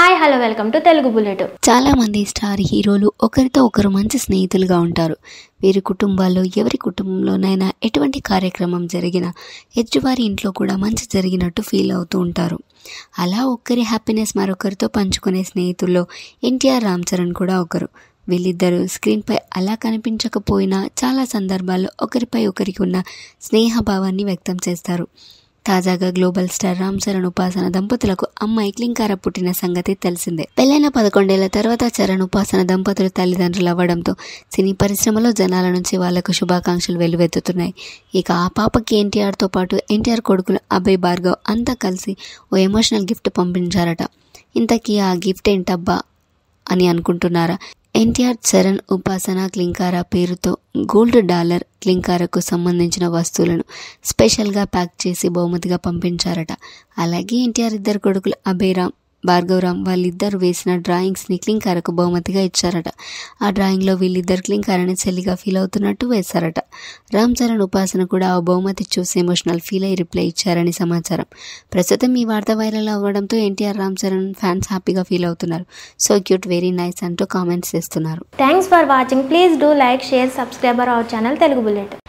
hi hello welcome to Telugu bullet చాలా మంది star హీరోలు ఒకరితో ఒకరు మంచి స్నేహితులుగా ఉంటారు వీరి కుటుంబాల్లో ఎవరి కుటుంబంలోనైనా ఎటువంటి కార్యక్రమం జరిగినా ఎదుటివారి ఇంట్లో కూడా మంచి జరిగినట్టు ఫీల్ అవుతూ ఉంటారు అలా ఒక్కరి హ్యాపీనెస్ మరొకరితో పంచుకునే స్నేహితుల్లో ఎన్టీఆర్ రామ్ చరణ్ కూడా ఒకరు వీళ్ళిద్దరూ స్క్రీన్పై అలా కనిపించకపోయినా చాలా సందర్భాల్లో ఒకరిపై ఒకరికి ఉన్న స్నేహభావాన్ని వ్యక్తం చేస్తారు తాజాగా గ్లోబల్ స్టార్ రామ్ చరణ్ ఉపాసన దంపతులకు అమ్మాయి క్లింకార పుట్టిన సంగతి తెలిసిందే పెళ్లైన పదకొండేళ్ల తర్వాత చరణ్ ఉపాసన దంపతులు తల్లిదండ్రులు అవ్వడంతో సినీ పరిశ్రమలో జనాల నుంచి వాళ్లకు శుభాకాంక్షలు వెలువెత్తుతున్నాయి ఇక ఆ పాపకి ఎన్టీఆర్తో పాటు ఎన్టీఆర్ కొడుకులు అభయ్ భార్గవ్ అంతా కలిసి ఓ ఎమోషనల్ గిఫ్ట్ పంపించారట ఇంతకీ ఆ గిఫ్ట్ ఏంటబ్బా అని అనుకుంటున్నారా ఎన్టీఆర్ చరణ్ ఉపాసన క్లింకార పేరుతో గోల్డ్ డాలర్ క్లింకారకు సంబంధించిన వస్తువులను స్పెషల్గా ప్యాక్ చేసి బహుమతిగా పంపించారట అలాగే ఎన్టీఆర్ ఇద్దరు కొడుకులు అభయరామ్ భార్గవరామ్ వాళ్ళిద్దరు వేసిన డ్రాయింగ్స్ని క్లింకారకు బహుమతిగా ఇచ్చారట ఆ డ్రాయింగ్లో వీళ్ళిద్దరు క్లింకారని చెల్లిగా ఫీల్ అవుతున్నట్టు వేశారట రామ్ చరణ్ ఉపాసన కూడా ఆ బహుమతి చూసి ఎమోషనల్ ఫీల్ అయ్యి రిప్లై ఇచ్చారని సమాచారం ప్రస్తుతం ఈ వార్త వైరల్ అవ్వడంతో ఎన్టీఆర్ రామ్ చరణ్ ఫ్యాన్స్ హ్యాపీగా ఫీల్ అవుతున్నారు సో క్యూట్ వెరీ నైస్ అంటూ కామెంట్స్ చేస్తున్నారు thanks for watching please do like share subscriber our channel Telugu bullet